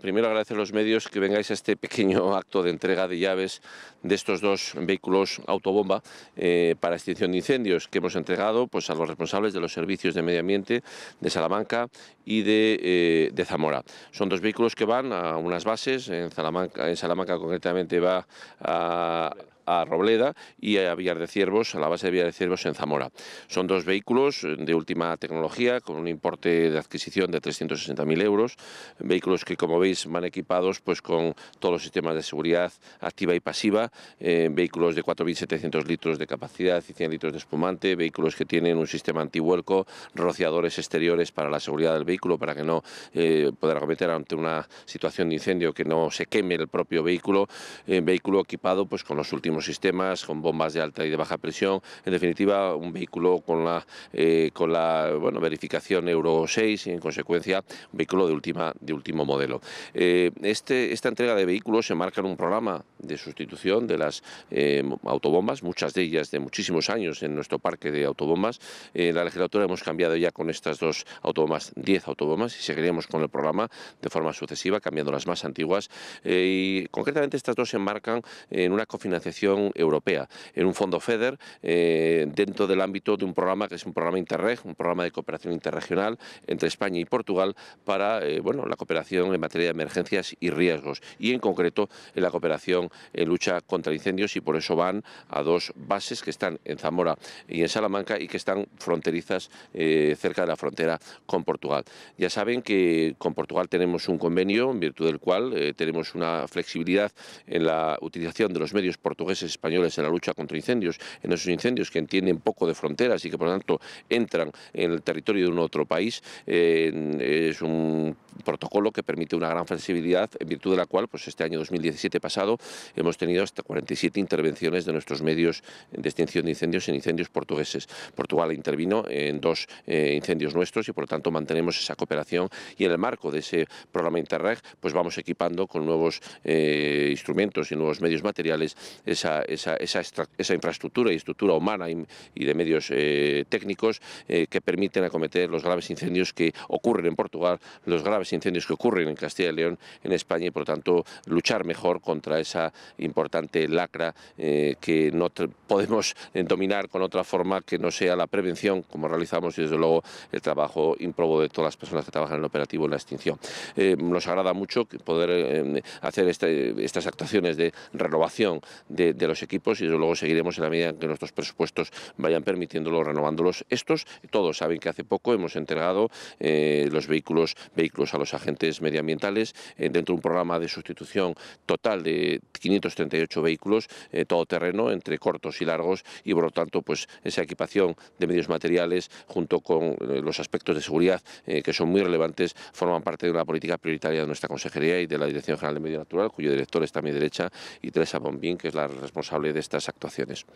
Primero agradecer a los medios que vengáis a este pequeño acto de entrega de llaves de estos dos vehículos autobomba eh, para extinción de incendios que hemos entregado pues, a los responsables de los servicios de medio ambiente de Salamanca y de, eh, Zamora. Son dos vehículos que van a unas bases, en Salamanca, en Salamanca concretamente va a a Robleda y a Villar de Ciervos, a la base de Villar de Ciervos en Zamora. Son dos vehículos de última tecnología con un importe de adquisición de 360.000 euros, vehículos que como veis van equipados pues con todos los sistemas de seguridad activa y pasiva, eh, vehículos de 4.700 litros de capacidad y 100 litros de espumante, vehículos que tienen un sistema antihuelco, rociadores exteriores para la seguridad del vehículo para que no eh, pueda cometer ante una situación de incendio que no se queme el propio vehículo, eh, vehículo equipado pues con los últimos sistemas con bombas de alta y de baja presión, en definitiva un vehículo con la, eh, con la bueno, verificación Euro 6 y en consecuencia un vehículo de, última, de último modelo. Eh, este, esta entrega de vehículos se marca en un programa de sustitución de las eh, autobombas, muchas de ellas de muchísimos años en nuestro parque de autobombas. En la legislatura hemos cambiado ya con estas dos autobombas 10 autobombas y seguiremos con el programa de forma sucesiva, cambiando las más antiguas. Eh, y concretamente estas dos se enmarcan en una cofinanciación europea, en un fondo FEDER, eh, dentro del ámbito de un programa que es un programa Interreg, un programa de cooperación interregional entre España y Portugal para bueno, la cooperación en materia de emergencias y riesgos y en concreto en la cooperación en eh, lucha contra incendios y por eso van a dos bases que están en Zamora y en Salamanca y que están fronterizas eh, cerca de la frontera con Portugal. Ya saben que con Portugal tenemos un convenio en virtud del cual eh, tenemos una flexibilidad en la utilización de los medios portugueses españoles en la lucha contra incendios, en esos incendios que entienden poco de fronteras y que por lo tanto entran en el territorio de un otro país. es un protocolo que permite una gran flexibilidad en virtud de la cual pues este año 2017 pasado hemos tenido hasta 47 intervenciones de nuestros medios de extinción de incendios en incendios portugueses. Portugal intervino en dos eh, incendios nuestros y por lo tanto mantenemos esa cooperación y en el marco de ese programa Interreg pues vamos equipando con nuevos eh, instrumentos y nuevos medios materiales esa, infraestructura y estructura humana y, de medios eh, técnicos que permiten acometer los graves incendios que ocurren en Portugal, los graves incendios que ocurren en Castilla y León, en España y por lo tanto luchar mejor contra esa importante lacra eh, que no podemos eh, dominar con otra forma que no sea la prevención, como realizamos y desde luego el trabajo improbo de todas las personas que trabajan en el operativo en la extinción. Eh, nos agrada mucho poder hacer este, estas actuaciones de renovación de, los equipos y desde luego seguiremos en la medida en que nuestros presupuestos vayan permitiéndolo, renovándolos. Estos, todos saben que hace poco hemos entregado los vehículos, vehículos a los agentes medioambientales dentro de un programa de sustitución total de 538 vehículos eh, todoterreno entre cortos y largos y por lo tanto pues esa equipación de medios materiales junto con eh, los aspectos de seguridad eh, que son muy relevantes forman parte de una política prioritaria de nuestra consejería y de la Dirección General de Medio Natural cuyo director está a mi derecha y Teresa Bombín que es la responsable de estas actuaciones.